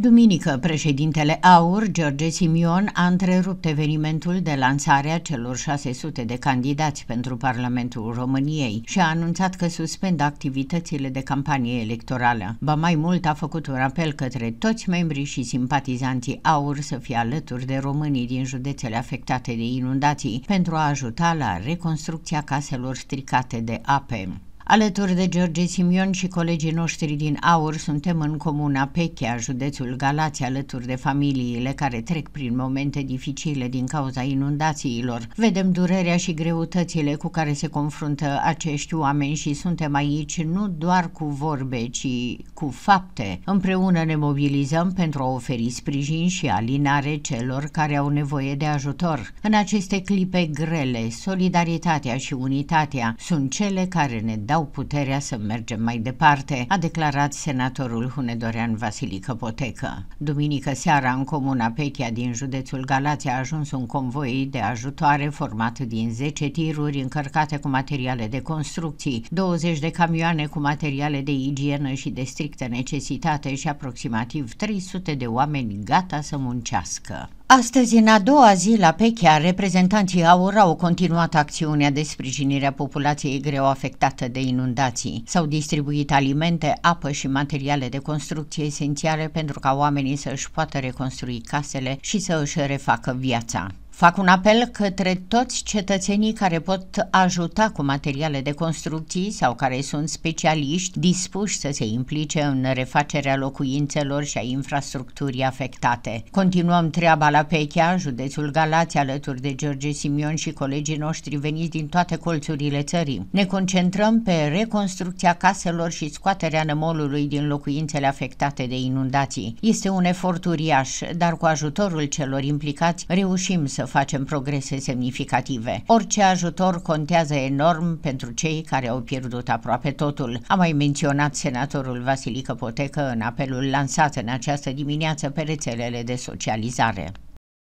Duminică, președintele AUR, George Simion, a întrerupt evenimentul de lansare a celor 600 de candidați pentru Parlamentul României și a anunțat că suspendă activitățile de campanie electorală. Ba mai mult a făcut un apel către toți membrii și simpatizanții AUR să fie alături de românii din județele afectate de inundații pentru a ajuta la reconstrucția caselor stricate de ape. Alături de George Simion și colegii noștri din Aur suntem în comuna Pechea, județul Galați, alături de familiile care trec prin momente dificile din cauza inundațiilor. Vedem durerea și greutățile cu care se confruntă acești oameni și suntem aici nu doar cu vorbe, ci cu fapte. Împreună ne mobilizăm pentru a oferi sprijin și alinare celor care au nevoie de ajutor. În aceste clipe grele, solidaritatea și unitatea sunt cele care ne dau dau puterea să mergem mai departe, a declarat senatorul Hunedorean Vasilică Potecă. Duminică seara, în comuna Petia din județul Galați, a ajuns un convoi de ajutoare format din 10 tiruri încărcate cu materiale de construcții, 20 de camioane cu materiale de igienă și de strictă necesitate și aproximativ 300 de oameni gata să muncească. Astăzi, în a doua zi la Pechea, reprezentanții AUR au continuat acțiunea de sprijinire a populației greu afectată de inundații. S-au distribuit alimente, apă și materiale de construcție esențiale pentru ca oamenii să își poată reconstrui casele și să își refacă viața. Fac un apel către toți cetățenii care pot ajuta cu materiale de construcții sau care sunt specialiști dispuși să se implice în refacerea locuințelor și a infrastructurii afectate. Continuăm treaba la Pechea, județul Galați, alături de George Simion și colegii noștri veniți din toate colțurile țării. Ne concentrăm pe reconstrucția caselor și scoaterea nămolului din locuințele afectate de inundații. Este un efort uriaș, dar cu ajutorul celor implicați reușim să facem progrese semnificative. Orice ajutor contează enorm pentru cei care au pierdut aproape totul. A mai menționat senatorul Vasilică Potecă în apelul lansat în această dimineață pe rețelele de socializare.